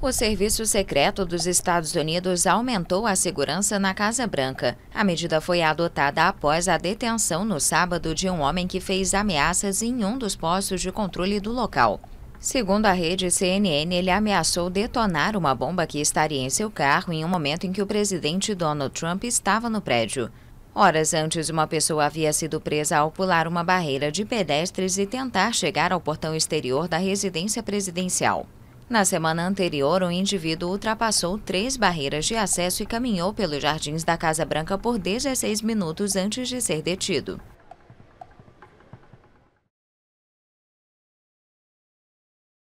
O Serviço Secreto dos Estados Unidos aumentou a segurança na Casa Branca. A medida foi adotada após a detenção no sábado de um homem que fez ameaças em um dos postos de controle do local. Segundo a rede CNN, ele ameaçou detonar uma bomba que estaria em seu carro em um momento em que o presidente Donald Trump estava no prédio. Horas antes, uma pessoa havia sido presa ao pular uma barreira de pedestres e tentar chegar ao portão exterior da residência presidencial. Na semana anterior, um indivíduo ultrapassou três barreiras de acesso e caminhou pelos jardins da Casa Branca por 16 minutos antes de ser detido.